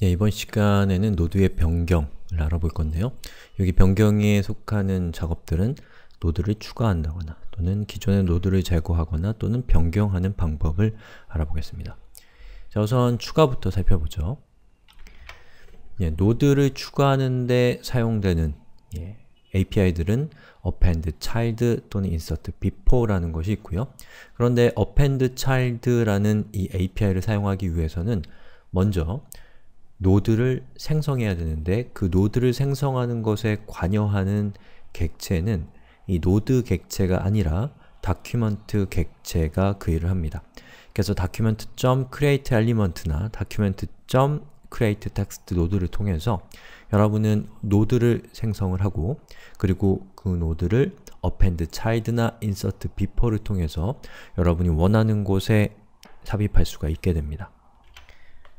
네, 이번 시간에는 노드의 변경을 알아볼 건데요. 여기 변경에 속하는 작업들은 노드를 추가한다거나 또는 기존의 노드를 제거하거나 또는 변경하는 방법을 알아보겠습니다. 자, 우선 추가부터 살펴보죠. 예, 노드를 추가하는데 사용되는 예, API들은 append, child 또는 insert, before라는 것이 있고요. 그런데 append, child라는 이 API를 사용하기 위해서는 먼저 노드를 생성해야 되는데 그 노드를 생성하는 것에 관여하는 객체는 이 노드 객체가 아니라 다큐먼트 객체가 그 일을 합니다. 그래서 document.createElement나 document.createText 노드를 통해서 여러분은 노드를 생성을 하고 그리고 그 노드를 append child나 insert before를 통해서 여러분이 원하는 곳에 삽입할 수가 있게 됩니다.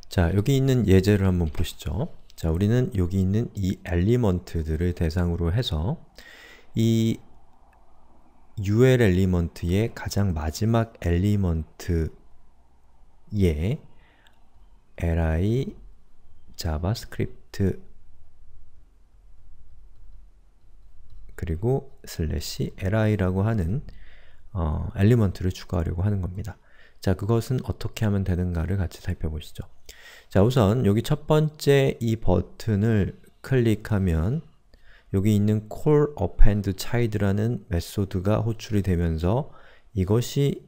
자, 여기 있는 예제를 한번 보시죠. 자, 우리는 여기 있는 이 엘리먼트들을 대상으로 해서 이 ul 엘리먼트의 가장 마지막 엘리먼트의 li 자바스크립트 그리고 슬래시 li라고 하는 어, 엘리먼트를 추가하려고 하는 겁니다. 자, 그것은 어떻게 하면 되는가를 같이 살펴보시죠. 자, 우선 여기 첫 번째 이 버튼을 클릭하면 여기 있는 call append child라는 메소드가 호출이 되면서 이것이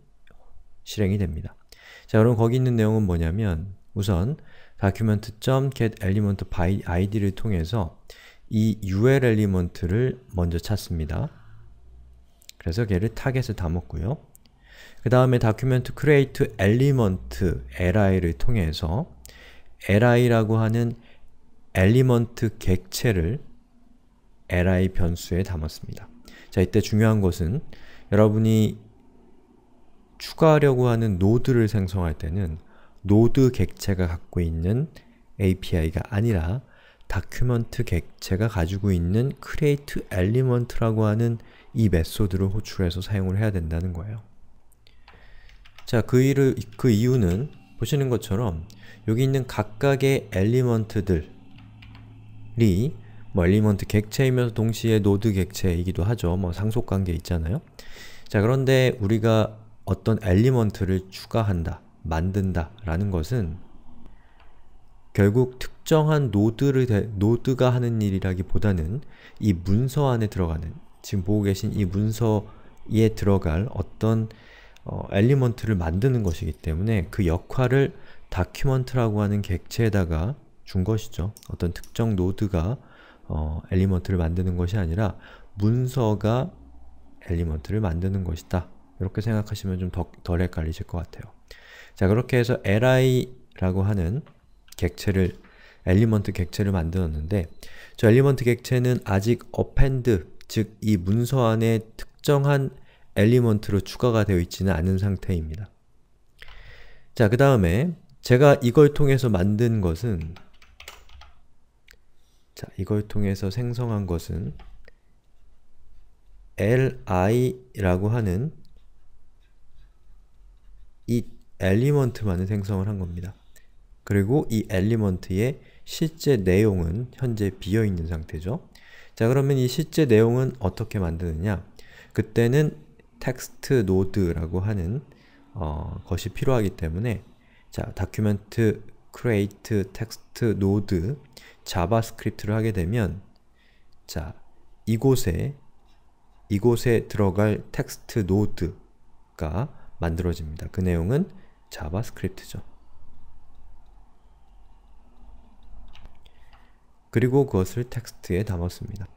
실행이 됩니다. 자, 그럼 거기 있는 내용은 뭐냐면 우선 document.getElementById를 통해서 이 UL 엘리먼트를 먼저 찾습니다. 그래서 걔를 타겟에 담았고요. 그 다음에 document create element li를 통해서 li라고 하는 엘리먼트 객체를 li 변수에 담았습니다. 자, 이때 중요한 것은 여러분이 추가하려고 하는 노드를 생성할 때는 노드 객체가 갖고 있는 API가 아니라 다큐먼트 객체가 가지고 있는 create element라고 하는 이 메소드를 호출해서 사용을 해야 된다는 거예요. 자, 그, 일을, 그 이유는 보시는 것처럼 여기 있는 각각의 엘리먼트들이 뭐 엘리먼트 객체이면서 동시에 노드 객체이기도 하죠. 뭐 상속관계 있잖아요. 자 그런데 우리가 어떤 엘리먼트를 추가한다, 만든다 라는 것은 결국 특정한 노드를 대, 노드가 하는 일이라기보다는 이 문서 안에 들어가는 지금 보고 계신 이 문서에 들어갈 어떤 어, 엘리먼트를 만드는 것이기 때문에 그 역할을 다큐먼트라고 하는 객체에다가 준 것이죠. 어떤 특정 노드가 어, 엘리먼트를 만드는 것이 아니라 문서가 엘리먼트를 만드는 것이다. 이렇게 생각하시면 좀 덜 헷갈리실 것 같아요. 자, 그렇게 해서 li라고 하는 객체를 엘리먼트 객체를 만들었는데 저 엘리먼트 객체는 아직 append, 즉 이 문서 안에 특정한 엘리먼트로 추가가 되어 있지는 않은 상태입니다. 자, 그 다음에 제가 이걸 통해서 만든 것은 자, 이걸 통해서 생성한 것은 li라고 하는 이 엘리먼트만을 생성을 한 겁니다. 그리고 이 엘리먼트의 실제 내용은 현재 비어있는 상태죠. 자 그러면 이 실제 내용은 어떻게 만드느냐 그때는 텍스트 노드라고 하는 어, 것이 필요하기 때문에 자, document create text node 자바스크립트를 하게 되면 자, 이곳에 이곳에 들어갈 텍스트 노드가 만들어집니다. 그 내용은 자바스크립트죠. 그리고 그것을 텍스트에 담았습니다.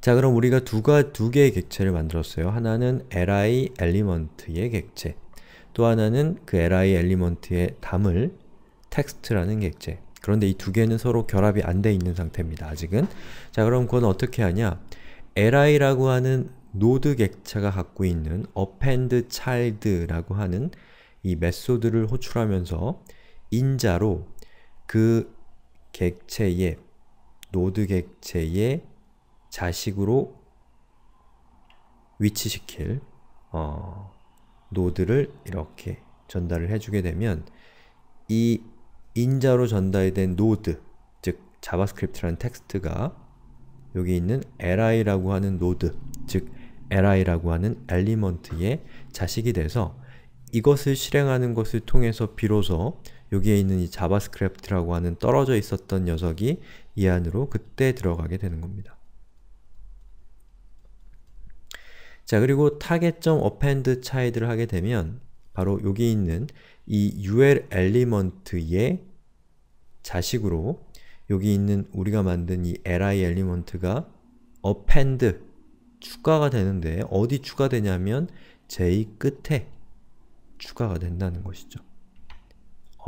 자 그럼 우리가 두가 두 개의 객체를 만들었어요. 하나는 li 엘리먼트의 객체, 또 하나는 그 li 엘리먼트의 담을 텍스트라는 객체. 그런데 이 두 개는 서로 결합이 안 돼 있는 상태입니다. 아직은. 자 그럼 그건 어떻게 하냐? li라고 하는 노드 객체가 갖고 있는 append child라고 하는 이 메소드를 호출하면서 인자로 그 객체의 노드 객체의 자식으로 위치시킬 어, 노드를 이렇게 전달을 해주게 되면 이 인자로 전달된 노드, 즉 자바스크립트라는 텍스트가 여기 있는 li라고 하는 노드, 즉 li라고 하는 엘리먼트의 자식이 돼서 이것을 실행하는 것을 통해서 비로소 여기에 있는 이 자바스크립트라고 하는 떨어져 있었던 녀석이 이 안으로 그때 들어가게 되는 겁니다. 자, 그리고 타겟점 append 차이드를 하게 되면 바로 여기 있는 이 ul 엘리먼트의 자식으로 여기 있는 우리가 만든 이 li 엘리먼트가 append 추가가 되는데 어디 추가되냐면 j 끝에 추가가 된다는 것이죠.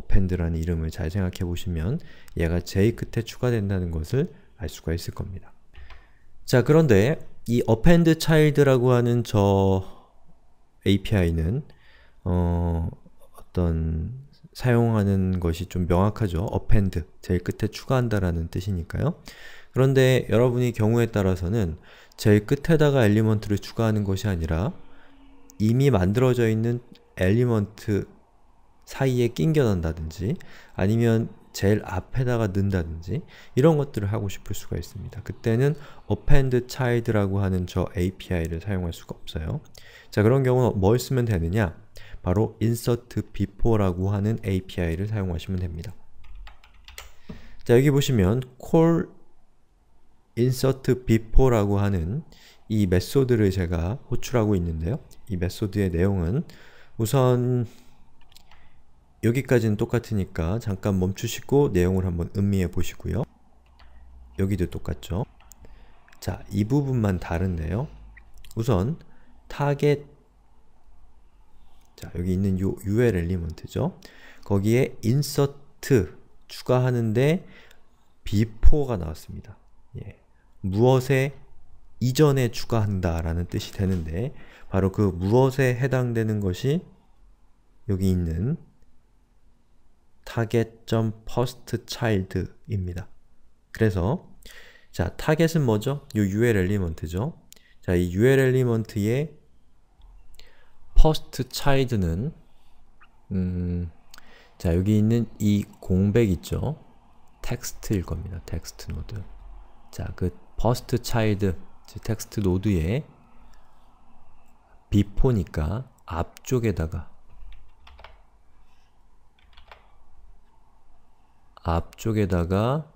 append라는 이름을 잘 생각해 보시면 얘가 j 끝에 추가된다는 것을 알 수가 있을 겁니다. 자, 그런데 이 append child라고 하는 저 API는 어, 어떤 사용하는 것이 좀 명확하죠. append, 제일 끝에 추가한다라는 뜻이니까요. 그런데 여러분이 경우에 따라서는 제일 끝에다가 엘리먼트를 추가하는 것이 아니라 이미 만들어져 있는 엘리먼트 사이에 낑겨난다든지 아니면 제일 앞에다가 넣는다든지 이런 것들을 하고 싶을 수가 있습니다. 그때는 append child라고 하는 저 API를 사용할 수가 없어요. 자 그런 경우는 뭘 뭐 쓰면 되느냐? 바로 insert before라고 하는 API를 사용하시면 됩니다. 자 여기 보시면 call insert before라고 하는 이 메소드를 제가 호출하고 있는데요. 이 메소드의 내용은 우선 여기까지는 똑같으니까 잠깐 멈추시고 내용을 한번 음미해 보시고요. 여기도 똑같죠? 자, 이 부분만 다른데요. 우선 타겟 자, 여기 있는 요 UL 엘리먼트죠. 거기에 insert 추가하는데 before가 나왔습니다. 예. 무엇에 이전에 추가한다 라는 뜻이 되는데 바로 그 무엇에 해당되는 것이 여기 있는 target.firstchild입니다. 그래서 자, 타겟은 뭐죠? 요 UL 엘리먼트죠. 자, 이 UL 엘리먼트의 first child는 음, 자, 여기 있는 이 공백 있죠? 텍스트일 겁니다. 텍스트 노드. 자, 그 first child, 텍스트 노드의 before니까 앞쪽에다가 앞쪽에다가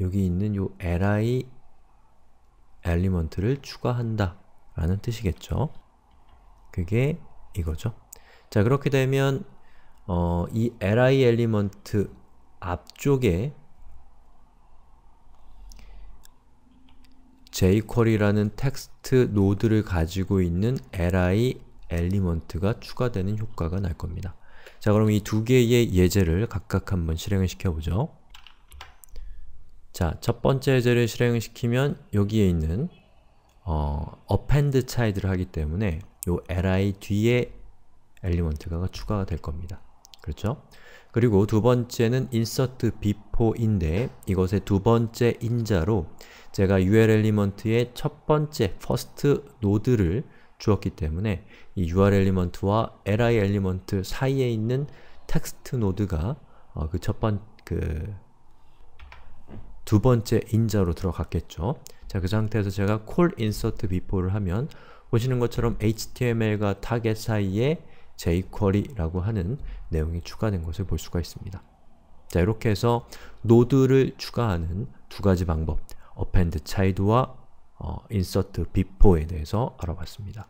여기 있는 요 li 엘리먼트를 추가한다 라는 뜻이겠죠. 그게 이거죠. 자 그렇게 되면 어, 이 li 엘리먼트 앞쪽에 jQuery라는 텍스트 노드를 가지고 있는 li 엘리먼트가 추가되는 효과가 날 겁니다. 자 그럼 이 두 개의 예제를 각각 한번 실행을 시켜보죠. 자, 첫 번째 예제를 실행시키면 여기에 있는 어, append child를 하기 때문에 요 li 뒤에 엘리먼트가 추가가 될 겁니다. 그렇죠? 그리고 두 번째는 insert before인데 이것의 두 번째 인자로 제가 ul 엘리먼트의 첫 번째 first 노드를 주었기 때문에 이 UR 엘리먼트와 li 엘리먼트 사이에 있는 텍스트 노드가 어, 그첫번 그 두 번째 인자로 들어갔겠죠. 자, 그 상태에서 제가 call insert before를 하면 보시는 것처럼 html과 타겟 사이에 jQuery라고 하는 내용이 추가된 것을 볼 수가 있습니다. 자, 이렇게 해서 노드를 추가하는 두 가지 방법 append child와 어, insert before에 대해서 알아봤습니다.